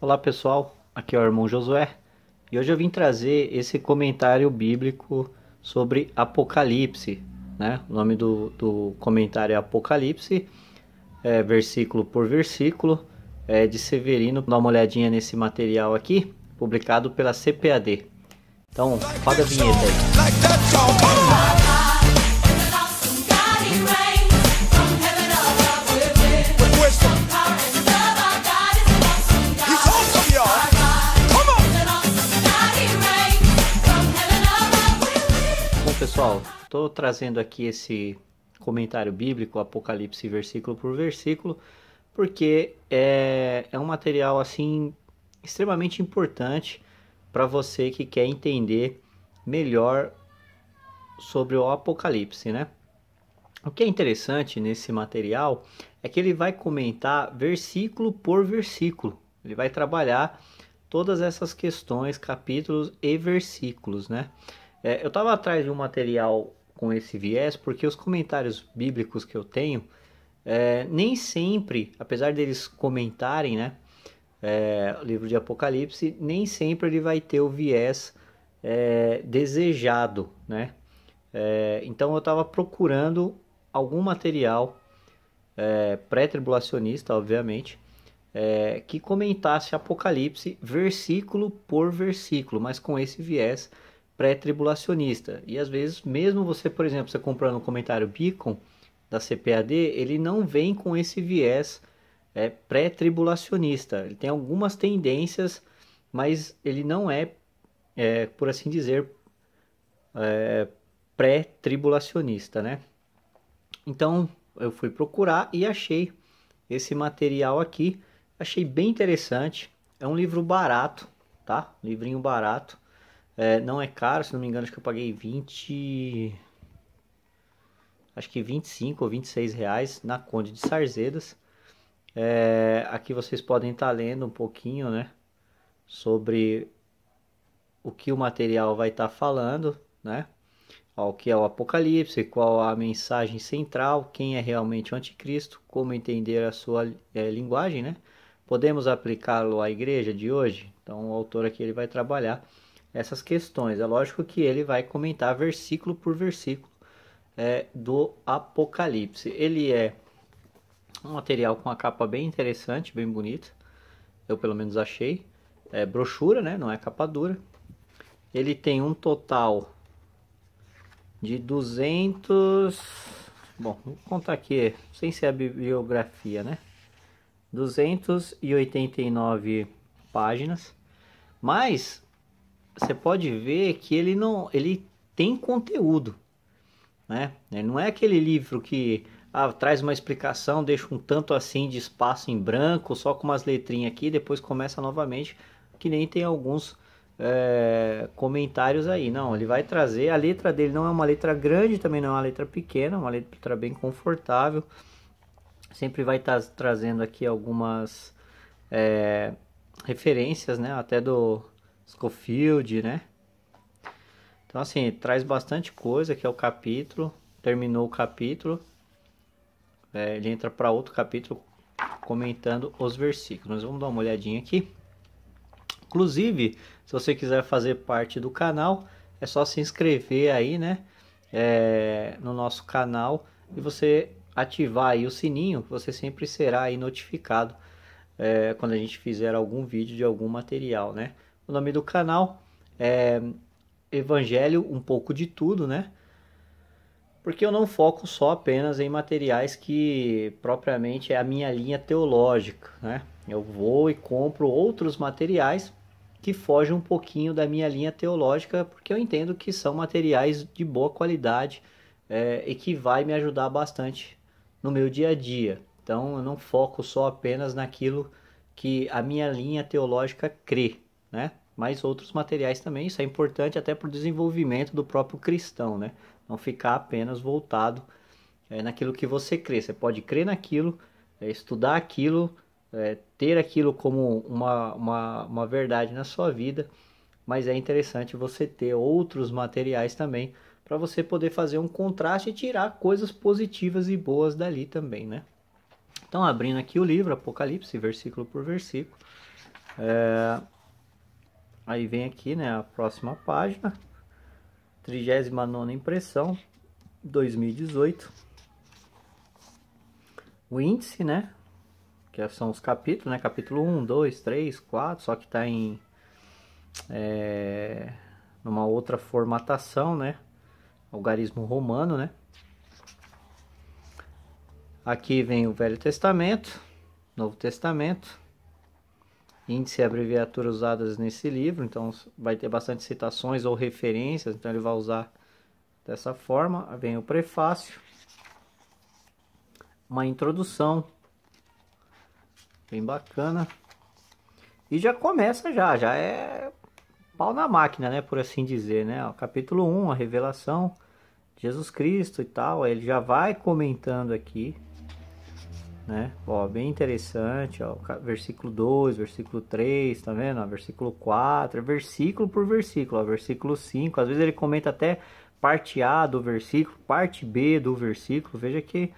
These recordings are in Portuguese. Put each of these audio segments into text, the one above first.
Olá pessoal, aqui é o irmão Josué e hoje eu vim trazer esse comentário bíblico sobre Apocalipse. Né? O nome do, do comentário é Apocalipse, é, versículo por versículo, é de Severino. Dá uma olhadinha nesse material aqui, publicado pela CPAD. Então, roda a vinheta aí. pessoal, estou trazendo aqui esse comentário bíblico, Apocalipse versículo por versículo, porque é, é um material assim extremamente importante para você que quer entender melhor sobre o Apocalipse, né? O que é interessante nesse material é que ele vai comentar versículo por versículo. Ele vai trabalhar todas essas questões, capítulos e versículos, né? É, eu estava atrás de um material com esse viés porque os comentários bíblicos que eu tenho, é, nem sempre, apesar deles comentarem, né? É, o livro de Apocalipse, nem sempre ele vai ter o viés é, desejado, né? É, então eu estava procurando algum material é, pré-tribulacionista, obviamente, é, que comentasse Apocalipse versículo por versículo, mas com esse viés pré-tribulacionista. E às vezes, mesmo você, por exemplo, você comprando um comentário Beacon da CPAD, ele não vem com esse viés é, pré-tribulacionista. Ele tem algumas tendências, mas ele não é, é por assim dizer, é, pré-tribulacionista, né? Então, eu fui procurar e achei esse material aqui. Achei bem interessante. É um livro barato, tá? Livrinho barato é, não é caro, se não me engano, acho que eu paguei 20. Acho que 25 ou 26 reais na Conde de Sarzedas. É, aqui vocês podem estar tá lendo um pouquinho, né? Sobre o que o material vai estar tá falando, né? Ao que é o Apocalipse, qual a mensagem central, quem é realmente o Anticristo, como entender a sua é, linguagem, né? Podemos aplicá-lo à igreja de hoje? Então, o autor aqui ele vai trabalhar essas questões. É lógico que ele vai comentar versículo por versículo é, do Apocalipse. Ele é um material com uma capa bem interessante, bem bonita. Eu pelo menos achei. É brochura, né? Não é capa dura. Ele tem um total de 200. Bom, vou contar aqui, sem ser a bibliografia, né? 289 páginas. Mas você pode ver que ele não, ele tem conteúdo, né? É, não é aquele livro que ah, traz uma explicação, deixa um tanto assim de espaço em branco, só com umas letrinhas aqui, depois começa novamente, que nem tem alguns é, comentários aí. Não, ele vai trazer. A letra dele não é uma letra grande, também não é uma letra pequena, é uma letra bem confortável. Sempre vai estar tá trazendo aqui algumas é, referências, né? Até do, Schofield, né? Então, assim, traz bastante coisa que é o capítulo. Terminou o capítulo. É, ele entra para outro capítulo comentando os versículos. Nós vamos dar uma olhadinha aqui. Inclusive, se você quiser fazer parte do canal, é só se inscrever aí, né? É, no nosso canal e você ativar aí o sininho, você sempre será aí notificado é, quando a gente fizer algum vídeo de algum material, né? O nome do canal é Evangelho um pouco de tudo, né? Porque eu não foco só apenas em materiais que propriamente é a minha linha teológica, né? Eu vou e compro outros materiais que fogem um pouquinho da minha linha teológica, porque eu entendo que são materiais de boa qualidade é, e que vai me ajudar bastante no meu dia a dia. Então eu não foco só apenas naquilo que a minha linha teológica crê, né? mas outros materiais também. Isso é importante até para o desenvolvimento do próprio cristão, né? Não ficar apenas voltado é, naquilo que você crê. Você pode crer naquilo, é, estudar aquilo, é, ter aquilo como uma, uma, uma verdade na sua vida, mas é interessante você ter outros materiais também para você poder fazer um contraste e tirar coisas positivas e boas dali também, né? Então, abrindo aqui o livro, Apocalipse, versículo por versículo. É, Aí vem aqui, né, a próxima página. 39 impressão, 2018. O índice, né? Que são os capítulos, né? Capítulo 1, 2, 3, 4, só que tá em... É, numa outra formatação, né? Algarismo romano, né? Aqui vem o Velho Testamento, Novo Testamento, índice e abreviatura usadas nesse livro, então vai ter bastante citações ou referências, então ele vai usar dessa forma. Vem o prefácio, uma introdução, bem bacana. E já começa já, já é pau na máquina, né, por assim dizer, né? capítulo 1, a revelação, Jesus Cristo e tal, ele já vai comentando aqui né? Ó, bem interessante, ó, versículo 2, versículo 3, tá vendo? Ó, versículo 4, é versículo por versículo, ó, versículo 5, às vezes ele comenta até parte A do versículo, parte B do versículo, veja que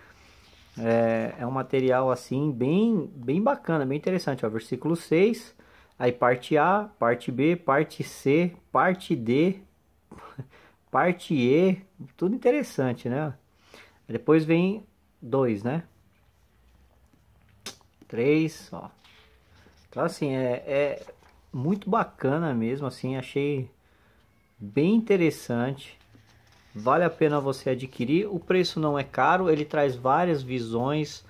é, é um material assim bem, bem bacana, bem interessante, ó, versículo 6, aí parte A, parte B, parte C, parte D, parte E, tudo interessante, né? Depois vem 2, né? três, ó. Então assim, é, é muito bacana mesmo, assim, achei bem interessante. Vale a pena você adquirir, o preço não é caro, ele traz várias visões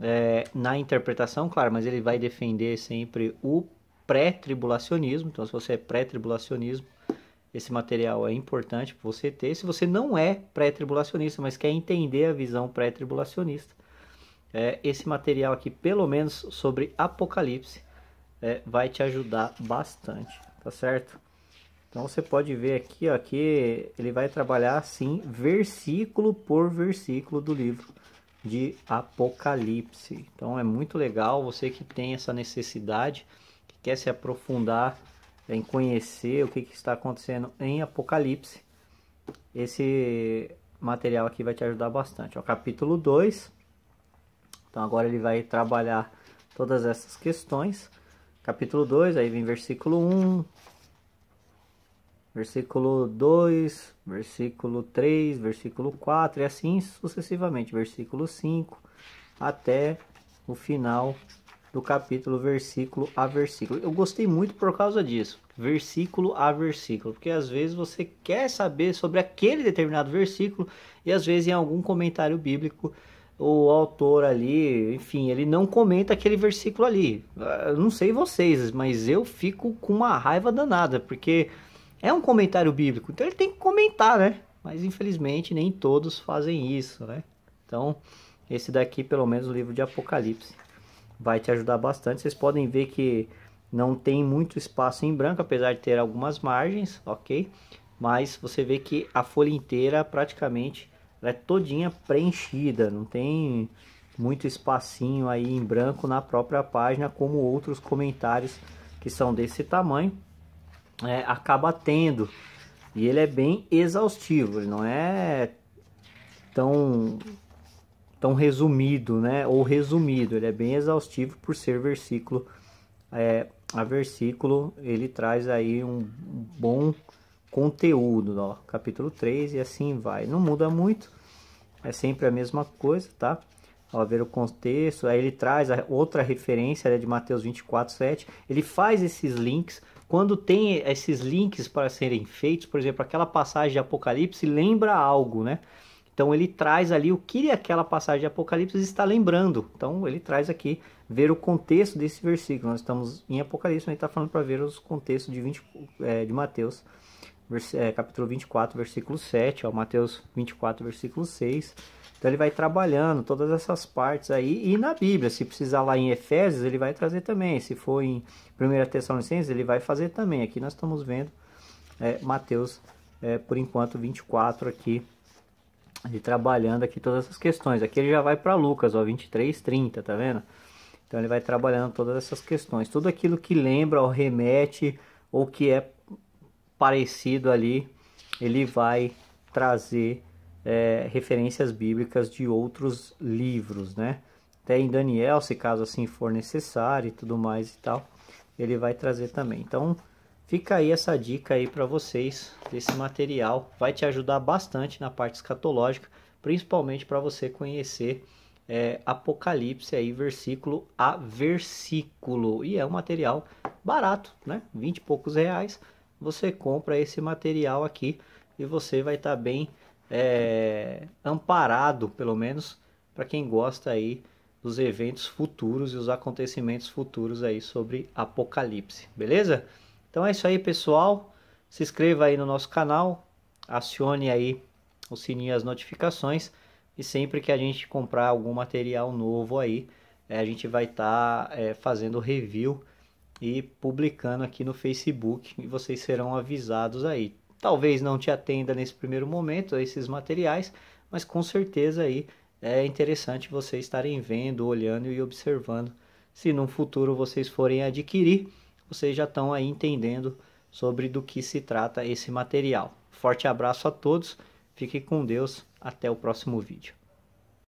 é, na interpretação, claro, mas ele vai defender sempre o pré-tribulacionismo. Então, se você é pré-tribulacionismo, esse material é importante para você ter. Se você não é pré-tribulacionista, mas quer entender a visão pré-tribulacionista, é, esse material aqui, pelo menos sobre Apocalipse, é, vai te ajudar bastante, tá certo? Então você pode ver aqui, ó, que ele vai trabalhar assim, versículo por versículo do livro de Apocalipse. Então é muito legal você que tem essa necessidade, que quer se aprofundar em conhecer o que, que está acontecendo em Apocalipse. Esse material aqui vai te ajudar bastante. O capítulo 2, então agora ele vai trabalhar todas essas questões. Capítulo 2, aí vem versículo 1, um, versículo 2, versículo 3, versículo 4 e assim sucessivamente, versículo 5 até o final do capítulo, versículo a versículo. Eu gostei muito por causa disso, versículo a versículo, porque às vezes você quer saber sobre aquele determinado versículo e às vezes em algum comentário bíblico o autor ali, enfim, ele não comenta aquele versículo ali. Eu não sei vocês, mas eu fico com uma raiva danada, porque é um comentário bíblico, então ele tem que comentar, né? Mas infelizmente nem todos fazem isso, né? Então, esse daqui, pelo menos o livro de Apocalipse, vai te ajudar bastante. Vocês podem ver que não tem muito espaço em branco, apesar de ter algumas margens, ok? Mas você vê que a folha inteira praticamente ela é todinha preenchida, não tem muito espacinho aí em branco na própria página, como outros comentários que são desse tamanho, é, acaba tendo. E ele é bem exaustivo, ele não é tão, tão resumido, né? Ou resumido, ele é bem exaustivo por ser versículo é, a versículo. Ele traz aí um bom conteúdo, ó, capítulo 3 e assim vai. Não muda muito, é sempre a mesma coisa, tá? Ao ver o contexto, aí ele traz outra referência né, de Mateus 24, 7. Ele faz esses links. Quando tem esses links para serem feitos, por exemplo, aquela passagem de Apocalipse lembra algo, né? Então ele traz ali o que aquela passagem de Apocalipse está lembrando. Então ele traz aqui ver o contexto desse versículo. Nós estamos em Apocalipse, mas ele está falando para ver os contextos de, 20, é, de Mateus é, capítulo 24, versículo 7, ao Mateus 24, versículo 6. Então ele vai trabalhando todas essas partes aí. E na Bíblia, se precisar lá em Efésios, ele vai trazer também. Se for em 1 Tessalonicenses, ele vai fazer também. Aqui nós estamos vendo é, Mateus, é, por enquanto, 24 aqui. Ele trabalhando aqui todas essas questões. Aqui ele já vai para Lucas, ó, 23, 30, tá vendo? Então ele vai trabalhando todas essas questões. Tudo aquilo que lembra ou remete ou que é parecido ali, ele vai trazer é, referências bíblicas de outros livros, né? Até em Daniel, se caso assim for necessário e tudo mais e tal, ele vai trazer também. Então, fica aí essa dica aí para vocês desse material, vai te ajudar bastante na parte escatológica, principalmente para você conhecer é, Apocalipse aí versículo a versículo e é um material barato, né? vinte e poucos reais você compra esse material aqui e você vai estar tá bem é, amparado, pelo menos para quem gosta aí dos eventos futuros e os acontecimentos futuros aí sobre Apocalipse, beleza? Então é isso aí, pessoal. Se inscreva aí no nosso canal, acione aí o sininho as notificações e sempre que a gente comprar algum material novo aí, é, a gente vai estar tá, é, fazendo review e publicando aqui no Facebook e vocês serão avisados aí. Talvez não te atenda nesse primeiro momento a esses materiais, mas com certeza aí é interessante vocês estarem vendo, olhando e observando. Se no futuro vocês forem adquirir, vocês já estão aí entendendo sobre do que se trata esse material. Forte abraço a todos, fique com Deus, até o próximo vídeo.